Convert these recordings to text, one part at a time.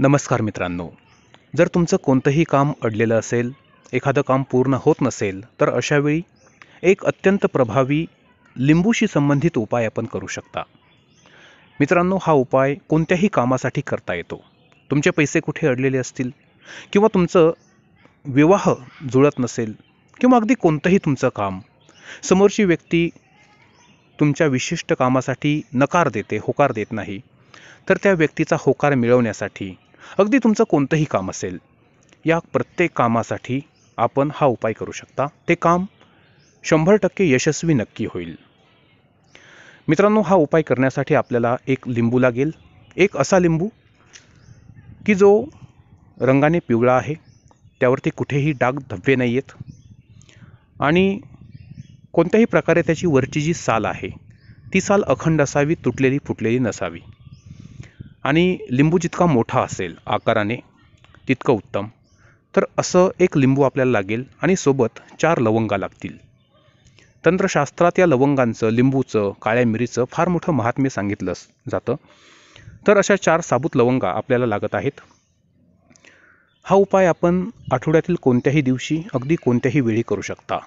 नमस्कार मित्रांनो जर तुमचं कोणतंही काम अडलेलं असेल एखादं काम पूर्ण होत नसेल तर अशावेळी एक अत्यंत प्रभावी लिंबूशी संबंधित उपाय आपण करू शकता मित्रांनो हा उपाय कोणत्याही कामासाठी करता येतो तुमचे पैसे कुठे अडलेले असतील किंवा तुमचं विवाह जुळत नसेल किंवा अगदी कोणतंही तुमचं काम समोरची व्यक्ती तुमच्या विशिष्ट कामासाठी नकार देते होकार देत नाही तर त्या व्यक्तीचा होकार मिळवण्यासाठी अगदी तुमचं कोणतंही काम असेल या प्रत्येक कामासाठी आपण हा उपाय करू शकता ते काम शंभर टक्के यशस्वी नक्की होईल मित्रांनो हा उपाय करण्यासाठी आपल्याला एक लिंबू लागेल एक असा लिंबू की जो रंगाने पिवळा आहे त्यावरती कुठेही डाग धब्बे नाही आहेत आणि कोणत्याही प्रकारे त्याची वरची जी साल आहे ती साल अखंड असावी तुटलेली फुटलेली नसावी आणि लिंबू जितका मोठा असेल आकाराने तितकं उत्तम तर असं एक लिंबू आपल्याला लागेल आणि सोबत चार लवंगा लागतील तंत्रशास्त्रात या लवंगांचं लिंबूचं काळ्या मिरीचं फार मोठं महात्म्य सांगितलं जातं तर अशा चार साबूत लवंगा आपल्याला लागत आहेत हा उपाय आपण आठवड्यातील कोणत्याही दिवशी अगदी कोणत्याही वेळी करू शकता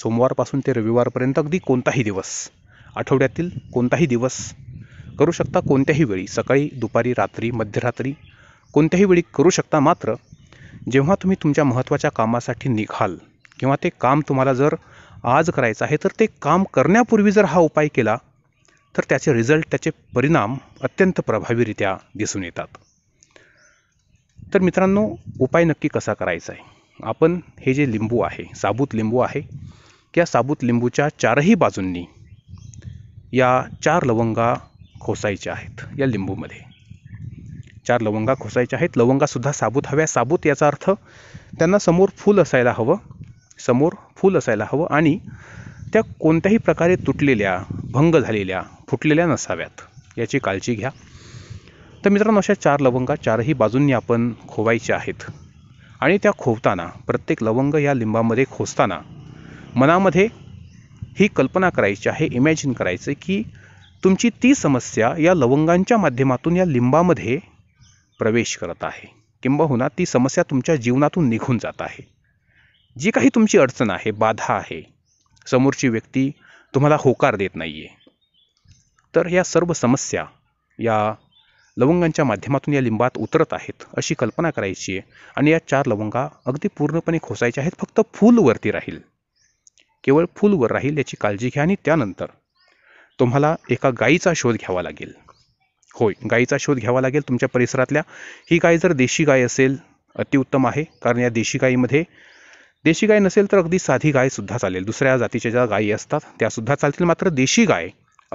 सोमवारपासून ते रविवारपर्यंत अगदी कोणताही दिवस आठवड्यातील कोणताही दिवस करू शकता कोणत्याही वेळी सकाळी दुपारी रात्री मध्यरात्री कोणत्याही वेळी करू शकता मात्र जेव्हा तुम्ही तुमच्या महत्त्वाच्या कामासाठी निघाल किंवा ते काम तुम्हाला जर आज करायचं आहे तर ते काम करण्यापूर्वी जर हा उपाय केला तर त्याचे रिझल्ट त्याचे परिणाम अत्यंत प्रभावीरित्या दिसून येतात तर मित्रांनो उपाय नक्की कसा करायचा आहे आपण हे जे लिंबू आहे साबूत लिंबू आहे या साबूत लिंबूच्या चारही बाजूंनी या चार लवंगा खोसायच्या आहेत या लिंबूमध्ये चार लवंगा खोसायच्या आहेत लवंगासुद्धा साबूत हव्या साबूत याचा अर्थ त्यांना समोर फूल असायला हवं समोर फूल असायला हवं आणि त्या कोणत्याही प्रकारे तुटलेल्या भंग झालेल्या फुटलेल्या नसाव्यात याची काळजी घ्या तर मित्रांनो अशा चार लवंगा चारही बाजूंनी आपण खोवायच्या आहेत आणि त्या खोवताना प्रत्येक लवंग या लिंबामध्ये खोसताना मनामध्ये ही कल्पना करायची आहे इमॅजिन करायचं की तुमची ती समस्या या लवंगांच्या माध्यमातून या लिंबामध्ये प्रवेश करत आहे किंबहुना ती समस्या तुमच्या जीवनातून निघून जात आहे जी काही तुमची अडचण आहे बाधा आहे समोरची व्यक्ती तुम्हाला होकार देत नाही आहे तर या सर्व समस्या या लवंगांच्या माध्यमातून या लिंबात उतरत आहेत अशी कल्पना करायची आहे आणि या चार लवंगा अगदी पूर्णपणे खोसायच्या आहेत फक्त फूलवरती राहील केवळ फूलवर राहील याची काळजी घ्या आणि त्यानंतर तुम्हाला एका गायीचा शोध घ्यावा लागेल होय गायीचा शोध घ्यावा लागेल तुमच्या परिसरातल्या ही गाय जर देशी गाय असेल अतिउत्तम आहे कारण या देशी गायीमध्ये देशी गाय नसेल तर अगदी साधी गायसुद्धा चालेल दुसऱ्या जातीच्या ज्या गायी असतात त्यासुद्धा चालतील मात्र देशी गाय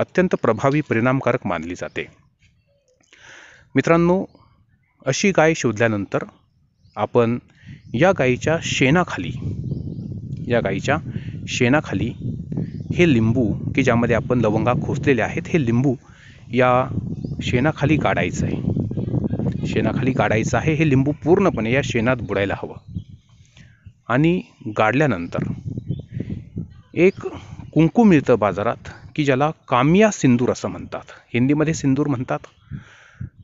अत्यंत प्रभावी परिणामकारक मानली जाते मित्रांनो अशी गाय शोधल्यानंतर आपण या गायीच्या शेणाखाली या गायीच्या शेणाखाली हे लिंबू की ज्यामध्ये आपण लवंगा खोसलेले आहेत हे लिंबू या शेणाखाली काढायचं आहे शेणाखाली काढायचं आहे हे लिंबू पूर्णपणे या शेणात बुडायला हवं आणि गाडल्यानंतर एक कुंकू मिळतं बाजारात की ज्याला कामिया सिंदूर असं म्हणतात हिंदीमध्ये सिंदूर म्हणतात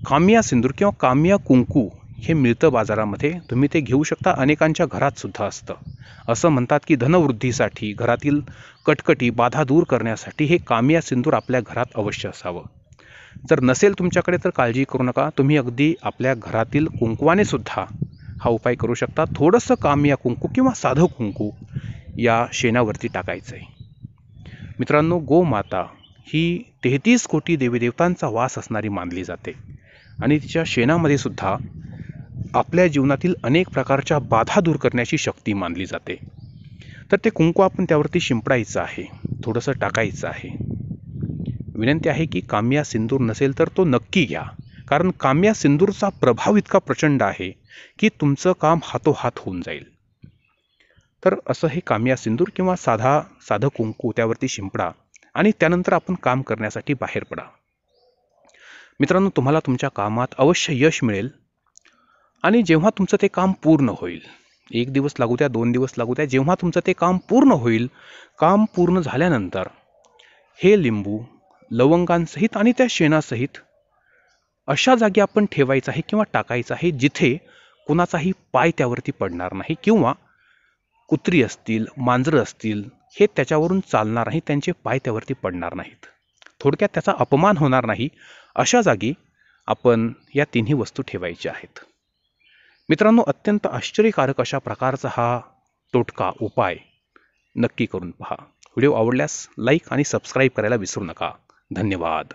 कामिया सिंदूर किंवा कामिया कुंकू हे मिळतं बाजारामध्ये तुम्ही ते घेऊ शकता अनेकांच्या घरातसुद्धा असतं असं म्हणतात की धनवृद्धीसाठी घरातील कटकटी बाधा दूर करण्यासाठी हे कामिया सिंदूर आपल्या घरात अवश्य असावं जर नसेल तुमच्याकडे तर काळजी करू नका तुम्ही अगदी आपल्या घरातील कुंकवाने सुद्धा हा उपाय करू शकता थोडंसं कामिया कुंकू किंवा साधं कुंकू या शेणावरती टाकायचं आहे मित्रांनो गोमाता ही तेहतीस कोटी देवीदेवतांचा वास असणारी मानली जाते आणि तिच्या शेणामध्ये सुद्धा आपल्या जीवनातील अनेक प्रकारच्या बाधा दूर करण्याची शक्ती मानली जाते तर ते कुंकू आपण त्यावरती शिंपडायचं आहे थोडंसं टाकायचं आहे विनंती आहे की काम्या सिंदूर नसेल तर तो नक्की घ्या कारण काम्या सिंदूरचा प्रभाव इतका प्रचंड आहे की तुमचं काम हातोहात होऊन जाईल तर असं हे काम्या सिंदूर किंवा साधा साधं कुंकू त्यावरती शिंपडा आणि त्यानंतर आपण काम करण्यासाठी बाहेर पडा मित्रांनो तुम्हाला तुमच्या कामात अवश्य यश मिळेल आणि जेव्हा तुमचं ते काम पूर्ण होईल एक दिवस लागू द्या दोन दिवस लागू द्या जेव्हा तुमचं ते काम पूर्ण होईल काम पूर्ण झाल्यानंतर हे लिंबू लवंगांसहित आणि त्या शेणासहित अशा जागी आपण ठेवायचं आहे किंवा टाकायचं आहे जिथे कुणाचाही पाय त्यावरती पडणार नाही किंवा कुत्री असतील मांजरं असतील हे त्याच्यावरून चालणार नाही त्यांचे पाय त्यावरती पडणार नाहीत थोडक्यात त्याचा अपमान होणार नाही अशा जागी आपण या तिन्ही वस्तू ठेवायच्या आहेत मित्रांनो अत्यंत आश्चर्यकारक अशा प्रकारचा हा तोटका उपाय नक्की करून पहा व्हिडिओ आवडल्यास लाईक आणि सबस्क्राईब करायला विसरू नका धन्यवाद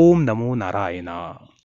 ओम नमो नारायणा